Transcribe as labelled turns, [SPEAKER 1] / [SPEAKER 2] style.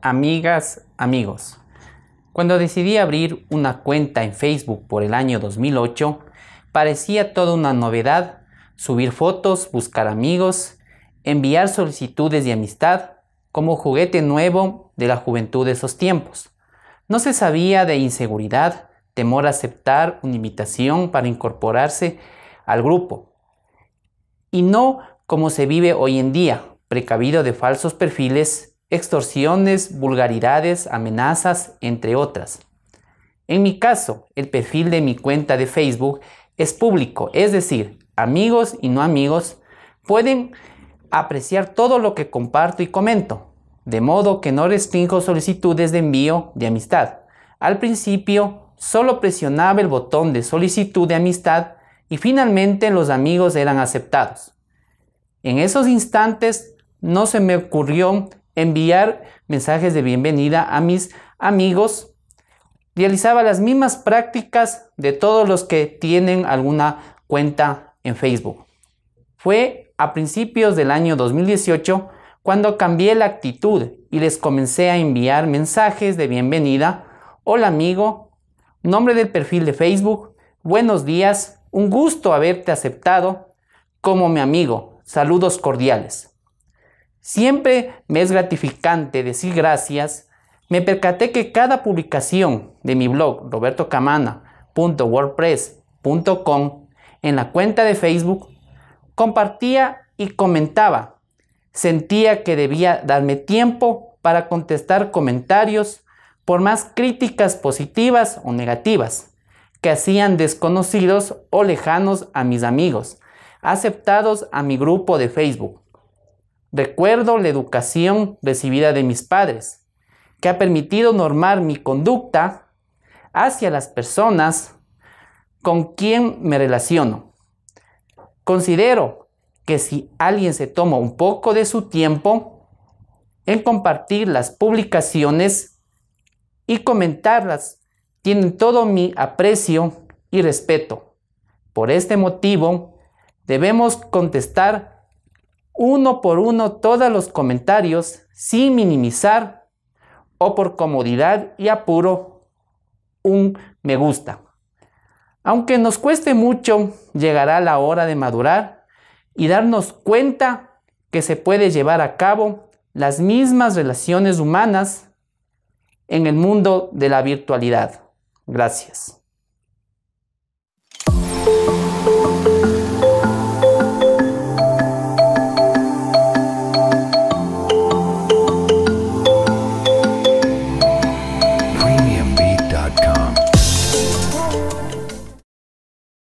[SPEAKER 1] amigas, amigos. Cuando decidí abrir una cuenta en Facebook por el año 2008, parecía toda una novedad subir fotos, buscar amigos, enviar solicitudes de amistad como juguete nuevo de la juventud de esos tiempos. No se sabía de inseguridad, temor a aceptar una invitación para incorporarse al grupo. Y no como se vive hoy en día, precavido de falsos perfiles extorsiones, vulgaridades, amenazas, entre otras. En mi caso, el perfil de mi cuenta de Facebook es público, es decir, amigos y no amigos pueden apreciar todo lo que comparto y comento, de modo que no restringo solicitudes de envío de amistad. Al principio, solo presionaba el botón de solicitud de amistad y finalmente los amigos eran aceptados. En esos instantes no se me ocurrió enviar mensajes de bienvenida a mis amigos. Realizaba las mismas prácticas de todos los que tienen alguna cuenta en Facebook. Fue a principios del año 2018 cuando cambié la actitud y les comencé a enviar mensajes de bienvenida. Hola amigo, nombre del perfil de Facebook, buenos días, un gusto haberte aceptado como mi amigo, saludos cordiales. Siempre me es gratificante decir gracias. Me percaté que cada publicación de mi blog robertocamana.wordpress.com en la cuenta de Facebook compartía y comentaba. Sentía que debía darme tiempo para contestar comentarios, por más críticas positivas o negativas, que hacían desconocidos o lejanos a mis amigos, aceptados a mi grupo de Facebook. Recuerdo la educación recibida de mis padres, que ha permitido normar mi conducta hacia las personas con quien me relaciono. Considero que si alguien se toma un poco de su tiempo en compartir las publicaciones y comentarlas, tienen todo mi aprecio y respeto. Por este motivo, debemos contestar uno por uno todos los comentarios sin minimizar o por comodidad y apuro un me gusta. Aunque nos cueste mucho, llegará la hora de madurar y darnos cuenta que se puede llevar a cabo las mismas relaciones humanas en el mundo de la virtualidad. Gracias.